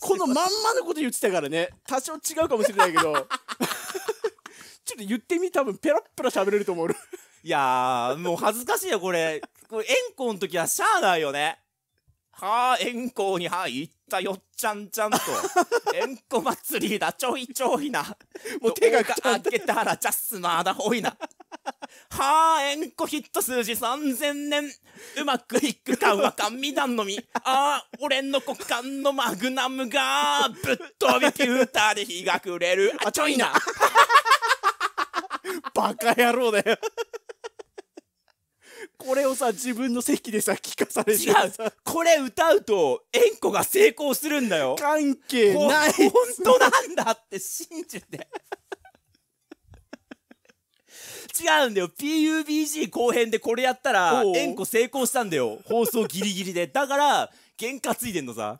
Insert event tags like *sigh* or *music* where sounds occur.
このまんまのこと言ってたからね多少違うかもしれないけど *laughs* ちょっと言ってみ多分ペラッペラ喋れると思ういやもう恥ずかしいよこれこれ円光の時はしゃあないよねはあ円光にはいったよっちゃんちゃんと円光 *laughs* 祭りだちょいちょいなもう手が開けたらジャスマーだほいなはあ、えんこヒット数字3000年。うまくいくかわかんみだんのみ。ああ、俺の股間のマグナムが、ぶっ飛びピューターで日が暮れる。あ、ちょいな。*laughs* バカ野郎だよこれをさ自分の席でさ聞かされて違うこれ歌うとんこが成功するんだよ関係ない本当なんだって信じて違うんだよ PUBG 後編でこれやったら円弧成功したんだよ放送ギリギリでだから験担いでんのさ